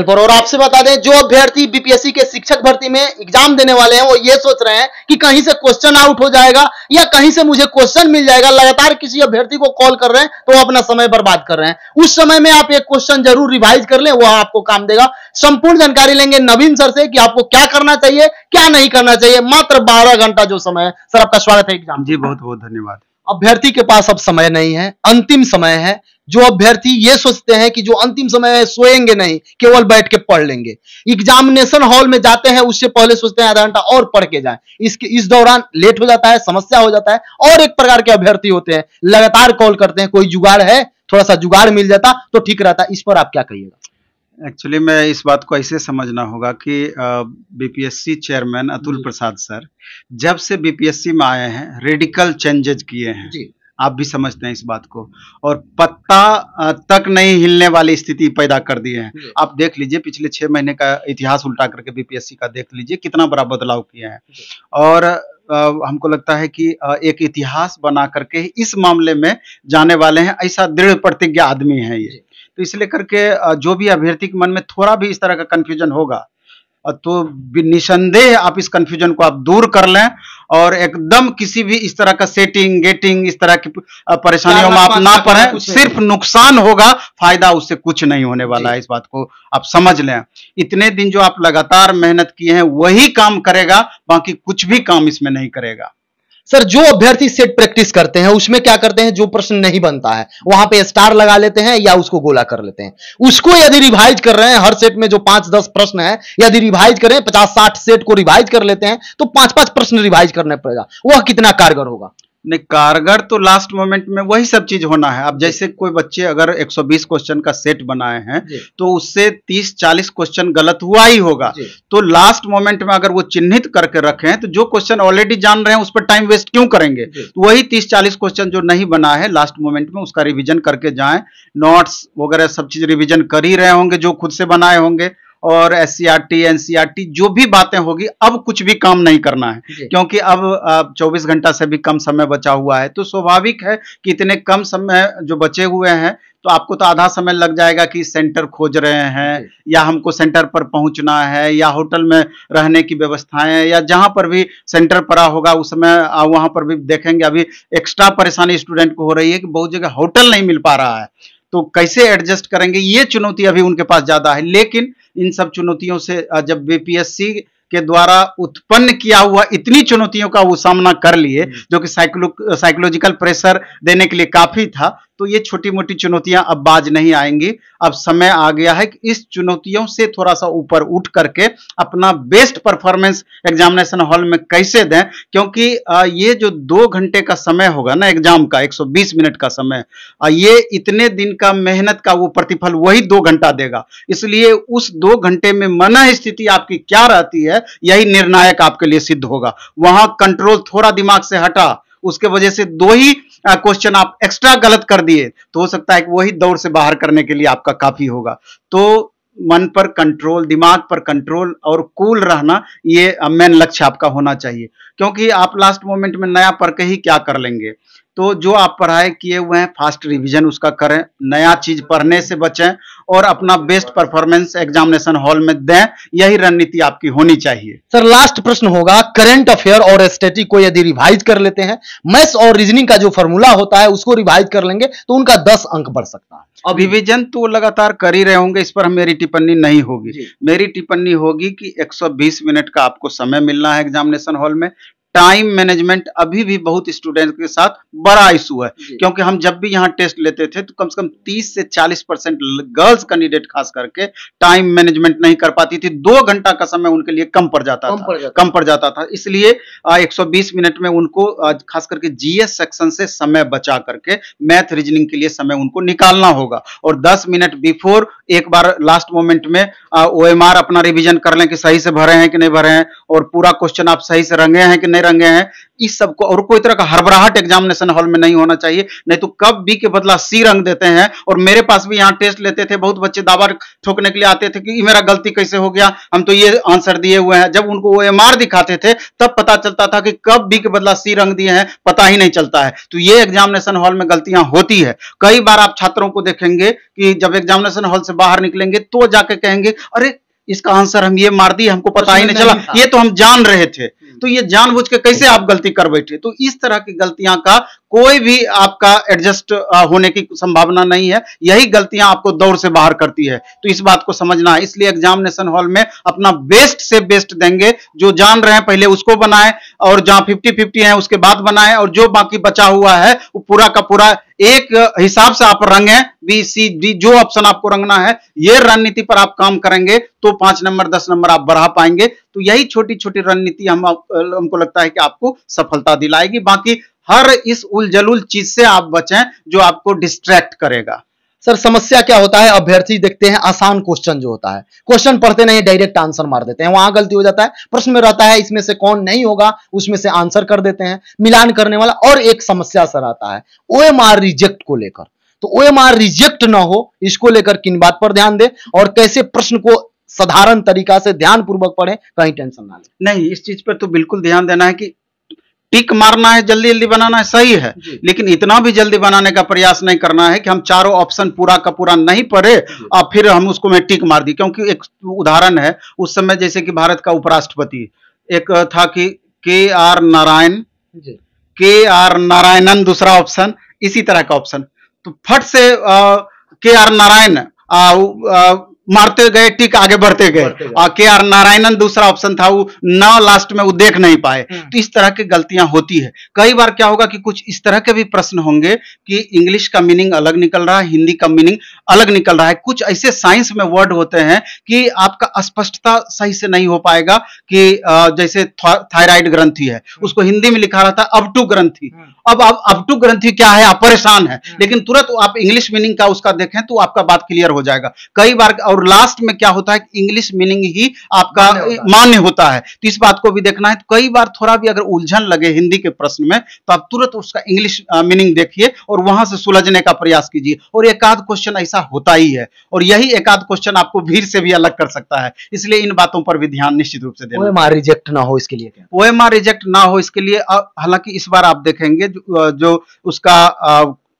Option पर और आपसे बता दें जो अभ्यर्थी बीपीएससी के शिक्षक भर्ती में एग्जाम देने वाले हैं वो ये सोच रहे हैं कि कहीं से क्वेश्चन आउट हो जाएगा या कहीं से मुझे क्वेश्चन मिल जाएगा लगातार किसी अभ्यर्थी को कॉल कर रहे हैं तो अपना समय बर्बाद कर रहे हैं उस समय में आप एक क्वेश्चन जरूर रिवाइज कर ले वह आपको काम देगा संपूर्ण जानकारी लेंगे नवीन सर से कि आपको क्या करना चाहिए क्या नहीं करना चाहिए मात्र बारह घंटा जो समय है सर आपका स्वागत है एग्जाम जी बहुत बहुत धन्यवाद अभ्यर्थी के पास अब समय नहीं है अंतिम समय है जो अभ्यर्थी ये सोचते हैं कि जो अंतिम समय है सोएंगे नहीं केवल बैठ के पढ़ लेंगे एग्जामिनेशन हॉल में जाते हैं उससे पहले सोचते हैं आधा घंटा और पढ़ के जाए इसके इस दौरान लेट हो जाता है समस्या हो जाता है और एक प्रकार के अभ्यर्थी होते हैं लगातार कॉल करते हैं कोई जुगाड़ है थोड़ा सा जुगाड़ मिल जाता तो ठीक रहता इस पर आप क्या कहिएगा एक्चुअली मैं इस बात को ऐसे समझना होगा कि BPSC chairman Atul Prasad sir जब से बीपीएससी में आए हैं रेडिकल चेंजेज किए हैं जी आप भी समझते हैं इस बात को और पत्ता तक नहीं हिलने वाली स्थिति पैदा कर दी है आप देख लीजिए पिछले छह महीने का इतिहास उल्टा करके बीपीएससी का देख लीजिए कितना बड़ा बदलाव किया है और हमको लगता है कि एक इतिहास बना करके इस मामले में जाने वाले हैं ऐसा दृढ़ प्रतिज्ञा आदमी है ये तो इसलिए करके जो भी अभ्यर्थी के मन में थोड़ा भी इस तरह का कन्फ्यूजन होगा तो निसंदेह आप इस कन्फ्यूजन को आप दूर कर लें और एकदम किसी भी इस तरह का सेटिंग गेटिंग इस तरह की परेशानियों में आप ना पड़े सिर्फ नुकसान होगा फायदा उससे कुछ नहीं होने वाला है इस बात को आप समझ लें इतने दिन जो आप लगातार मेहनत किए हैं वही काम करेगा बाकी कुछ भी काम इसमें नहीं करेगा सर जो अभ्यर्थी सेट प्रैक्टिस करते हैं उसमें क्या करते हैं जो प्रश्न नहीं बनता है वहां पे स्टार लगा लेते हैं या उसको गोला कर लेते हैं उसको यदि रिवाइज कर रहे हैं हर सेट में जो पांच दस प्रश्न है यदि रिवाइज करें पचास साठ सेट को रिवाइज कर लेते हैं तो पांच पांच प्रश्न रिवाइज करने पड़ेगा वह कितना कारगर होगा नहीं कारगर तो लास्ट मोमेंट में वही सब चीज होना है अब जैसे कोई बच्चे अगर 120 क्वेश्चन का सेट बनाए हैं तो उससे 30-40 क्वेश्चन गलत हुआ ही होगा तो लास्ट मोमेंट में अगर वो चिन्हित करके रखें तो जो क्वेश्चन ऑलरेडी जान रहे हैं उस पर टाइम वेस्ट क्यों करेंगे तो वही 30-40 क्वेश्चन जो नहीं बना है लास्ट मोमेंट में उसका रिविजन करके जाए नोट्स वगैरह सब चीज रिविजन कर ही रहे होंगे जो खुद से बनाए होंगे और एस सी आर जो भी बातें होगी अब कुछ भी काम नहीं करना है क्योंकि अब चौबीस घंटा से भी कम समय बचा हुआ है तो स्वाभाविक है कि इतने कम समय जो बचे हुए हैं तो आपको तो आधा समय लग जाएगा कि सेंटर खोज रहे हैं या हमको सेंटर पर पहुंचना है या होटल में रहने की व्यवस्थाएं या जहां पर भी सेंटर पड़ा होगा उस समय वहां पर भी देखेंगे अभी एक्स्ट्रा परेशानी स्टूडेंट को हो रही है कि बहुत जगह होटल नहीं मिल पा रहा है तो कैसे एडजस्ट करेंगे ये चुनौती अभी उनके पास ज़्यादा है लेकिन इन सब चुनौतियों से जब बीपीएससी के द्वारा उत्पन्न किया हुआ इतनी चुनौतियों का वो सामना कर लिए हम्म। जो कि साइकोलॉजिकल प्रेशर देने के लिए काफी था तो ये छोटी मोटी चुनौतियां अब बाज नहीं आएंगी अब समय आ गया है कि इस चुनौतियों से थोड़ा सा ऊपर उठ करके अपना बेस्ट परफॉर्मेंस एग्जामिनेशन हॉल में कैसे दें क्योंकि ये जो दो घंटे का समय होगा ना एग्जाम का 120 मिनट का समय ये इतने दिन का मेहनत का वो प्रतिफल वही दो घंटा देगा इसलिए उस दो घंटे में मन स्थिति आपकी क्या रहती है यही निर्णायक आपके लिए सिद्ध होगा वहां कंट्रोल थोड़ा दिमाग से हटा उसके वजह से दो ही क्वेश्चन आप एक्स्ट्रा गलत कर दिए तो हो सकता है कि वही दौड़ से बाहर करने के लिए आपका काफी होगा तो मन पर कंट्रोल दिमाग पर कंट्रोल और कूल रहना ये मेन लक्ष्य आपका होना चाहिए क्योंकि आप लास्ट मोमेंट में नया पढ़ के ही क्या कर लेंगे तो जो आप पढ़ाई किए हुए हैं फास्ट रिवीजन उसका करें नया चीज पढ़ने से बचें और अपना बेस्ट परफॉर्मेंस एग्जामिनेशन हॉल में दें यही रणनीति आपकी होनी चाहिए सर लास्ट प्रश्न होगा करंट अफेयर और स्टेटिक को यदि रिवाइज कर लेते हैं मैथ्स और रीजनिंग का जो फॉर्मूला होता है उसको रिवाइज कर लेंगे तो उनका दस अंक बढ़ सकता है अभिविजन तो लगातार कर ही रहे होंगे इस पर हम मेरी टिप्पणी नहीं होगी मेरी टिप्पणी होगी कि 120 मिनट का आपको समय मिलना है एग्जामिनेशन हॉल में टाइम मैनेजमेंट अभी भी बहुत स्टूडेंट के साथ बड़ा इशू है क्योंकि हम जब भी यहाँ टेस्ट लेते थे तो कम से कम 30 से 40 परसेंट गर्ल्स कैंडिडेट खास करके टाइम मैनेजमेंट नहीं कर पाती थी दो घंटा का समय उनके लिए कम पड़ जाता कम था पड़ जाता। कम पड़ जाता था इसलिए 120 मिनट में उनको खास करके जीएस सेक्शन से समय बचा करके मैथ रीजनिंग के लिए समय उनको निकालना होगा और दस मिनट बिफोर एक बार लास्ट मोमेंट में ओ अपना रिविजन कर लें कि सही से भरे हैं कि नहीं भरे हैं और पूरा क्वेश्चन आप सही से रंगे हैं कि नहीं बने रंगे हैं इस सबको और कोई तरह का हरबराहट एग्जामिनेशन हॉल में नहीं होना चाहिए नहीं तो कब बी के बदला सी रंग देते हैं और मेरे पास भी यहाँ टेस्ट लेते थे बहुत बच्चे दावा ठोकने के लिए आते थे कि मेरा गलती कैसे हो गया हम तो ये आंसर दिए हुए हैं जब उनको ओ एम आर दिखाते थे तब पता चलता था कि कब बी के बदला सी रंग दिए हैं पता ही नहीं चलता है तो ये एग्जामिनेशन हॉल में गलतियां होती है कई बार आप छात्रों को देखेंगे कि जब एग्जामिनेशन हॉल से बाहर निकलेंगे तो जाके कहेंगे अरे इसका आंसर हम ये मार दिए हमको पता ही नहीं, नहीं चला ये तो हम जान रहे थे तो ये जानबूझ के कैसे आप गलती कर बैठे तो इस तरह की गलतियां का कोई भी आपका एडजस्ट होने की संभावना नहीं है यही गलतियां आपको दौड़ से बाहर करती है तो इस बात को समझना है इसलिए एग्जामिनेशन हॉल में अपना बेस्ट से बेस्ट देंगे जो जान रहे हैं पहले उसको बनाए और जहां फिफ्टी फिफ्टी है उसके बाद बनाए और जो बाकी बचा हुआ है वो पूरा का पूरा एक हिसाब से आप रंगे बी सी डी जो ऑप्शन आपको रंगना है ये रणनीति पर आप काम करेंगे तो पांच नंबर दस नंबर आप बढ़ा पाएंगे तो यही छोटी छोटी रणनीति हम हमको लगता है कि आपको सफलता दिलाएगी बाकी हर इस उलझलुल चीज से आप बचें जो आपको डिस्ट्रैक्ट करेगा सर समस्या क्या होता है अभ्यर्थी देखते हैं आसान क्वेश्चन जो होता है क्वेश्चन पढ़ते नहीं डायरेक्ट आंसर मार देते हैं वहां गलती हो जाता है प्रश्न में रहता है इसमें से कौन नहीं होगा उसमें से आंसर कर देते हैं मिलान करने वाला और एक समस्या सर आता है ओ रिजेक्ट को लेकर तो ओ रिजेक्ट ना हो इसको लेकर किन बात पर ध्यान दे और कैसे प्रश्न को साधारण तरीका से ध्यान पूर्वक पढ़े कहीं टेंशन ना ले नहीं इस चीज पर तो बिल्कुल ध्यान देना है कि टिक मारना है जल्दी जल्दी बनाना है सही है लेकिन इतना भी जल्दी बनाने का प्रयास नहीं करना है कि हम चारों ऑप्शन पूरा का पूरा नहीं पढ़े और फिर हम उसको मैं टिक मार दी क्योंकि एक उदाहरण है उस समय जैसे कि भारत का उपराष्ट्रपति एक था कि के आर नारायण के आर नारायणन दूसरा ऑप्शन इसी तरह का ऑप्शन तो फट से आ, के आर नारायण मारते गए टिक आगे बढ़ते गए और के आर नारायणन दूसरा ऑप्शन था वो न लास्ट में वो देख नहीं पाए हम्म। तो इस तरह की गलतियां होती है कई बार क्या होगा कि कुछ इस तरह के भी प्रश्न होंगे कि इंग्लिश का मीनिंग अलग निकल रहा है हिंदी का मीनिंग अलग निकल रहा है कुछ ऐसे साइंस में वर्ड होते हैं कि आपका स्पष्टता सही से नहीं हो पाएगा कि जैसे थायराइड ग्रंथी है हम्म। उसको हिंदी में लिखा रहा था अबटू ग्रंथी हम्म। अब अब टू ग्रंथी क्या है आप परेशान है लेकिन तुरंत आप इंग्लिश मीनिंग का उसका देखें तो आपका बात क्लियर हो जाएगा कई बार और और लास्ट में क्या होता है इंग्लिश मीनिंग ही आपका मान्य होता है तो इस बात को भी देखना है तो कई बार थोड़ा भी अगर उलझन लगे हिंदी के प्रश्न में तो आप तुरंत उसका इंग्लिश मीनिंग देखिए और वहां से सुलझने का प्रयास कीजिए और एकाध क्वेश्चन ऐसा होता ही है और यही एकाध क्वेश्चन आपको भीड़ से भी अलग कर सकता है इसलिए इन बातों पर भी ध्यान निश्चित रूप से देना रिजेक्ट ना हो इसके लिए क्या ओ रिजेक्ट ना हो इसके लिए हालांकि इस बार आप देखेंगे जो उसका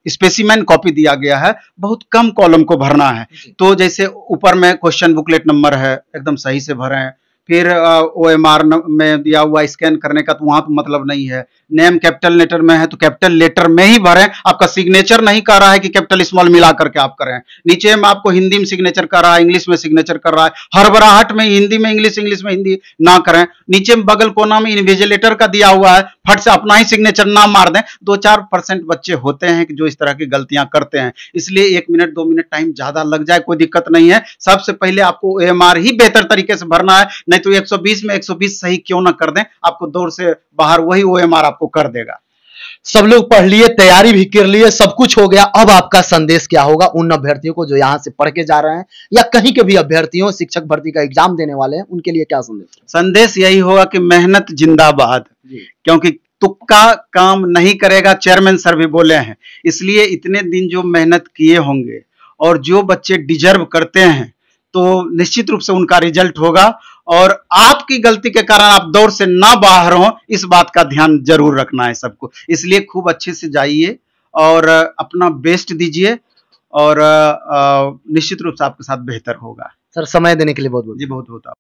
स्पेसिमेन कॉपी दिया गया है बहुत कम कॉलम को भरना है तो जैसे ऊपर में क्वेश्चन बुकलेट नंबर है एकदम सही से भरे हैं फिर ओ एम आर में दिया हुआ स्कैन करने का तो वहां तो मतलब नहीं है नेम कैपिटल लेटर में है तो कैपिटल लेटर में ही भरें आपका सिग्नेचर नहीं कर रहा है कि कैपिटल स्मॉल मिला करके आप करें नीचे में आपको हिंदी में सिग्नेचर कर रहा है इंग्लिश में सिग्नेचर कर रहा है बराहट में हिंदी में इंग्लिश इंग्लिश में हिंदी ना करें नीचे में बगल कोना में इन्विजिलेटर का दिया हुआ है फट से अपना ही सिग्नेचर ना मार दें दो चार परसेंट बच्चे होते हैं कि जो इस तरह की गलतियां करते हैं इसलिए एक मिनट दो मिनट टाइम ज्यादा लग जाए कोई दिक्कत नहीं है सबसे पहले आपको ओ ही बेहतर तरीके से भरना है नहीं तो 120 में 120 सही क्यों ना कर दें आपको दौड़ से बाहर वही ओ आपको कर देगा सब लोग पढ़ लिए तैयारी भी कर लिए सब कुछ हो गया अब आपका संदेश क्या होगा उन अभ्यर्थियों को जो यहाँ से पढ़ के जा रहे हैं या कहीं के भी अभ्यर्थियों शिक्षक भर्ती का एग्जाम देने वाले हैं उनके लिए क्या संदेश संदेश यही होगा कि मेहनत जिंदाबाद क्योंकि तुक्का काम नहीं करेगा चेयरमैन सर भी बोले हैं इसलिए इतने दिन जो मेहनत किए होंगे और जो बच्चे डिजर्व करते हैं तो निश्चित रूप से उनका रिजल्ट होगा और आपकी गलती के कारण आप दौड़ से ना बाहर हो इस बात का ध्यान जरूर रखना है सबको इसलिए खूब अच्छे से जाइए और अपना बेस्ट दीजिए और निश्चित रूप से आपके साथ बेहतर होगा सर समय देने के लिए बहुत बहुत जी बहुत बहुत